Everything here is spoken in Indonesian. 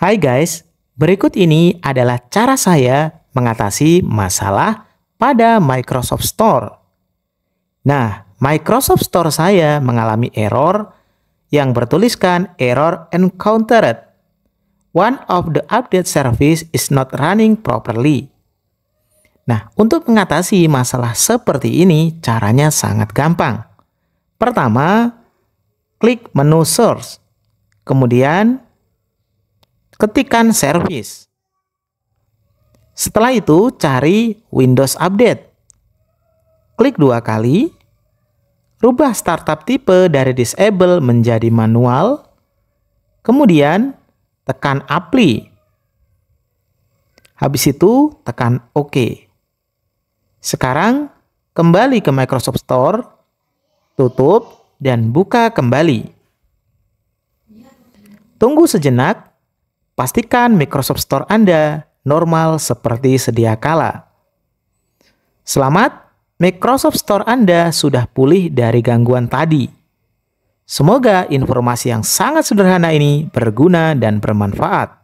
Hai guys, berikut ini adalah cara saya mengatasi masalah pada Microsoft Store. Nah, Microsoft Store saya mengalami error yang bertuliskan error encountered. One of the update service is not running properly. Nah, untuk mengatasi masalah seperti ini caranya sangat gampang. Pertama, klik menu source. Kemudian ketikan service. Setelah itu cari Windows Update. Klik dua kali, rubah startup tipe dari disable menjadi manual, kemudian tekan apply. Habis itu tekan OK. Sekarang kembali ke Microsoft Store, tutup, dan buka kembali. Tunggu sejenak Pastikan Microsoft Store Anda normal seperti sedia kala. Selamat, Microsoft Store Anda sudah pulih dari gangguan tadi. Semoga informasi yang sangat sederhana ini berguna dan bermanfaat.